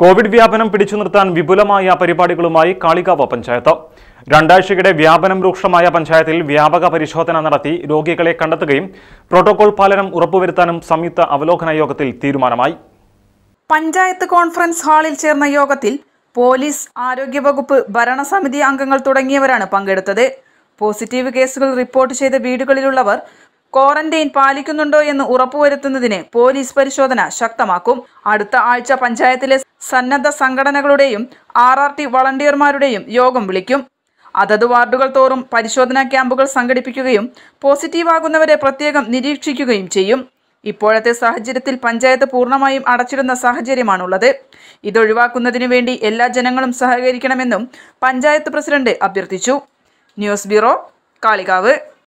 Covid വ്യാപനം പിടിച്ചു നിർത്താൻ വിപുലമായ പരിപാടികളുമായി കാളികാവ് പഞ്ചായത്ത് രണ്ടാഴ്ചയുടെ വ്യാപനം രൂക്ഷമായ പഞ്ചായത്തിൽ വ്യാപക പരിശോധന നടത്തി രോഗികളെ കണ്ടെത്തുകയും പ്രോട്ടോകോൾ പാലനം ഉറപ്പുവരുത്താനും സംയുക്ത അവലോകന യോഗത്തിൽ തീരുമാനമായി പഞ്ചായത്ത് കോൺഫറൻസ് ഹാളിൽ ചേർന്ന യോഗത്തിൽ പോലീസ് ആരോഗ്യവകുപ്പ് ഭരണസമിതി അംഗങ്ങൾ തുടങ്ങിയവരാണ് പങ്കെടുത്തത് പോസിറ്റീവ് കേസുകൾ റിപ്പോർട്ട് ചെയ്ത വീടുകളിലുള്ളവർ ക്വാറന്റൈൻ പാലിക്കുന്നുണ്ടോ എന്ന് ഉറപ്പുവരുത്തുന്നതിന് പോലീസ് പരിശോധന ശക്തമാക്കും അടുത്ത ആഴ്ച പഞ്ചായത്തിലെ സന്നദ്ധ സംഘടനകളുടെയും ആർ ആർ ടി വളണ്ടിയർമാരുടെയും യോഗം വിളിക്കും അതത് വാർഡുകൾ തോറും പരിശോധനാ ക്യാമ്പുകൾ സംഘടിപ്പിക്കുകയും പോസിറ്റീവാകുന്നവരെ പ്രത്യേകം നിരീക്ഷിക്കുകയും ചെയ്യും ഇപ്പോഴത്തെ സാഹചര്യത്തിൽ പഞ്ചായത്ത് പൂർണ്ണമായും അടച്ചിടുന്ന സാഹചര്യമാണുള്ളത് ഇതൊഴിവാക്കുന്നതിനു വേണ്ടി എല്ലാ ജനങ്ങളും സഹകരിക്കണമെന്നും പഞ്ചായത്ത് പ്രസിഡന്റ് അഭ്യർത്ഥിച്ചു ന്യൂസ് ബ്യൂറോ കാളികാവ്